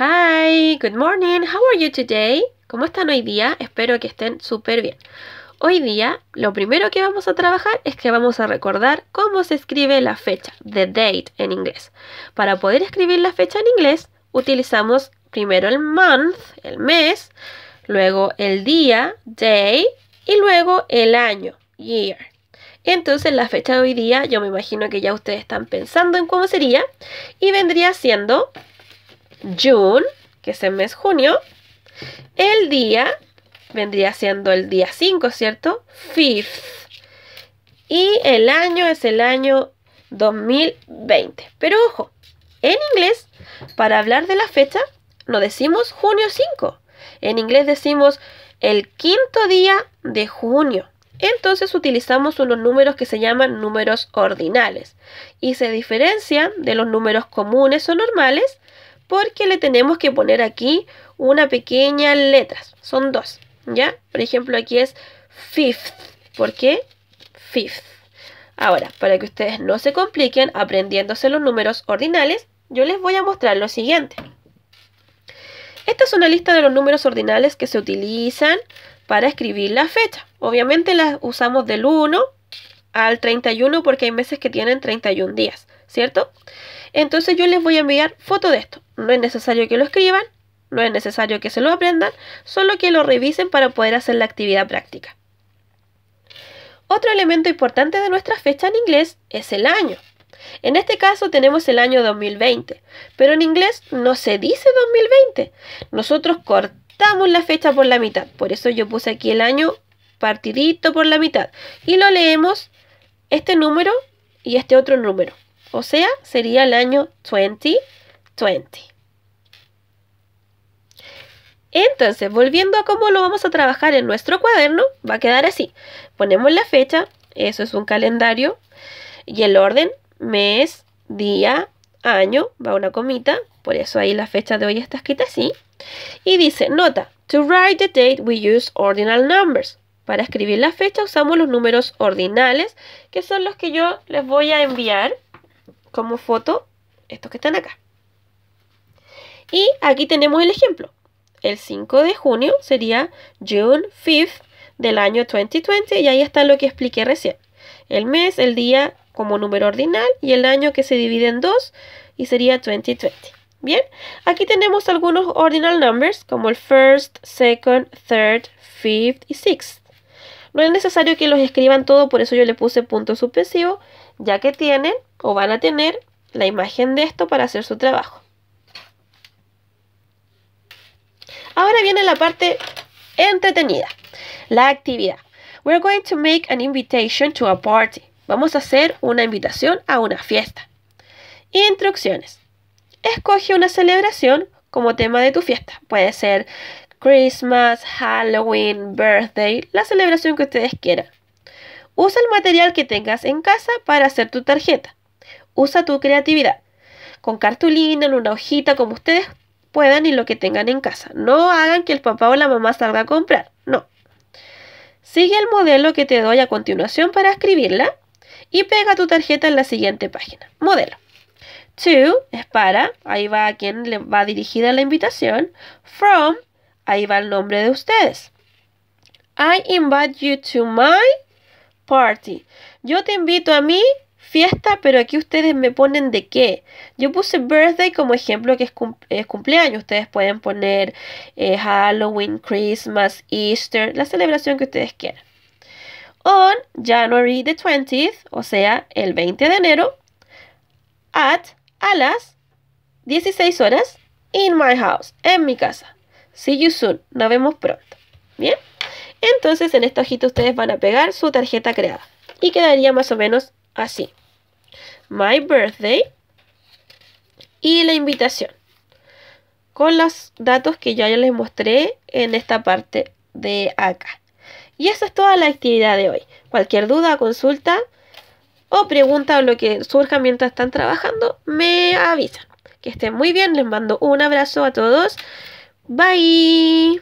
Hi, good morning. How are you today? ¿Cómo están hoy día? Espero que estén súper bien. Hoy día, lo primero que vamos a trabajar es que vamos a recordar cómo se escribe la fecha, the date en inglés. Para poder escribir la fecha en inglés, utilizamos primero el month, el mes, luego el día, day, y luego el año, year. Entonces la fecha de hoy día, yo me imagino que ya ustedes están pensando en cómo sería, y vendría siendo June, que es el mes junio. El día vendría siendo el día 5, ¿cierto? Fifth. Y el año es el año 2020. Pero ojo, en inglés, para hablar de la fecha, no decimos junio 5. En inglés decimos el quinto día de junio. Entonces utilizamos unos números que se llaman números ordinales y se diferencian de los números comunes o normales porque le tenemos que poner aquí una pequeña letra. Son dos, ¿ya? Por ejemplo, aquí es fifth. ¿Por qué? Fifth. Ahora, para que ustedes no se compliquen aprendiéndose los números ordinales, yo les voy a mostrar lo siguiente. Esta es una lista de los números ordinales que se utilizan para escribir la fecha. Obviamente las usamos del 1 al 31 porque hay meses que tienen 31 días. ¿cierto? Entonces yo les voy a enviar foto de esto. No es necesario que lo escriban, no es necesario que se lo aprendan, solo que lo revisen para poder hacer la actividad práctica. Otro elemento importante de nuestra fecha en inglés es el año. En este caso tenemos el año 2020, pero en inglés no se dice 2020. Nosotros cortamos la fecha por la mitad, por eso yo puse aquí el año partidito por la mitad y lo leemos este número y este otro número. O sea, sería el año 2020. Entonces, volviendo a cómo lo vamos a trabajar en nuestro cuaderno, va a quedar así. Ponemos la fecha, eso es un calendario, y el orden, mes, día, año, va una comita, por eso ahí la fecha de hoy está escrita así. Y dice, nota, to write the date we use ordinal numbers. Para escribir la fecha usamos los números ordinales, que son los que yo les voy a enviar como foto estos que están acá. Y aquí tenemos el ejemplo. El 5 de junio sería June 5th del año 2020 y ahí está lo que expliqué recién. El mes, el día como número ordinal y el año que se divide en dos y sería 2020. Bien, aquí tenemos algunos ordinal numbers como el first, second, third, fifth y sixth. No es necesario que los escriban todo, por eso yo le puse punto suspensivo, ya que tienen o van a tener la imagen de esto para hacer su trabajo. Ahora viene la parte entretenida, la actividad. We're going to make an invitation to a party. Vamos a hacer una invitación a una fiesta. Instrucciones. Escoge una celebración como tema de tu fiesta. Puede ser Christmas, Halloween, birthday, la celebración que ustedes quieran. Usa el material que tengas en casa para hacer tu tarjeta. Usa tu creatividad. Con cartulina, en una hojita, como ustedes puedan y lo que tengan en casa. No hagan que el papá o la mamá salga a comprar. No. Sigue el modelo que te doy a continuación para escribirla y pega tu tarjeta en la siguiente página. Modelo. To es para, ahí va a quien le va dirigida la invitación. From Ahí va el nombre de ustedes. I invite you to my party. Yo te invito a mi fiesta, pero aquí ustedes me ponen de qué. Yo puse birthday como ejemplo que es, cumpleaños. Ustedes pueden poner eh, Halloween, Christmas, Easter, la celebración que ustedes quieran. On January the 20th, o sea, el 20 de enero, at a las 16 horas, in my house, en mi casa. See you soon. Nos vemos pronto. ¿Bien? Entonces en esta hojita ustedes van a pegar su tarjeta creada. Y quedaría más o menos así. My birthday. Y la invitación. Con los datos que ya les mostré en esta parte de acá. Y esa es toda la actividad de hoy. Cualquier duda, consulta o pregunta o lo que surja mientras están trabajando, me avisan. Que estén muy bien, les mando un abrazo a todos. Bye!